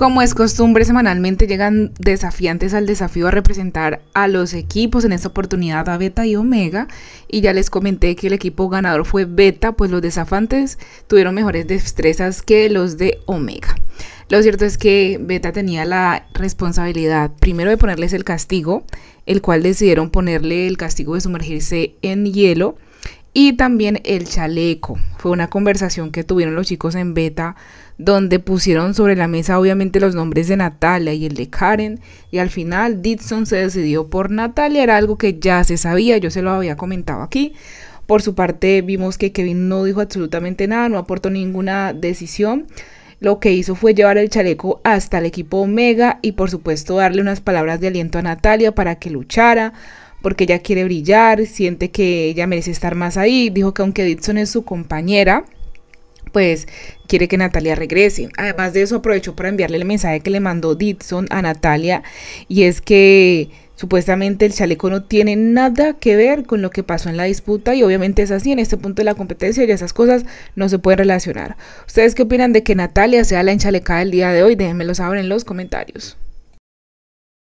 Como es costumbre, semanalmente llegan desafiantes al desafío a representar a los equipos, en esta oportunidad a Beta y Omega, y ya les comenté que el equipo ganador fue Beta, pues los desafantes tuvieron mejores destrezas que los de Omega. Lo cierto es que Beta tenía la responsabilidad primero de ponerles el castigo, el cual decidieron ponerle el castigo de sumergirse en hielo, y también el chaleco. Fue una conversación que tuvieron los chicos en beta donde pusieron sobre la mesa obviamente los nombres de Natalia y el de Karen y al final Ditson se decidió por Natalia, era algo que ya se sabía, yo se lo había comentado aquí. Por su parte vimos que Kevin no dijo absolutamente nada, no aportó ninguna decisión. Lo que hizo fue llevar el chaleco hasta el equipo Omega y por supuesto darle unas palabras de aliento a Natalia para que luchara, porque ella quiere brillar, siente que ella merece estar más ahí. Dijo que aunque Ditson es su compañera, pues quiere que Natalia regrese. Además de eso, aprovechó para enviarle el mensaje que le mandó Ditson a Natalia y es que supuestamente el chaleco no tiene nada que ver con lo que pasó en la disputa y obviamente es así, en este punto de la competencia y esas cosas no se pueden relacionar. ¿Ustedes qué opinan de que Natalia sea la enchalecada el día de hoy? Déjenmelo saber en los comentarios.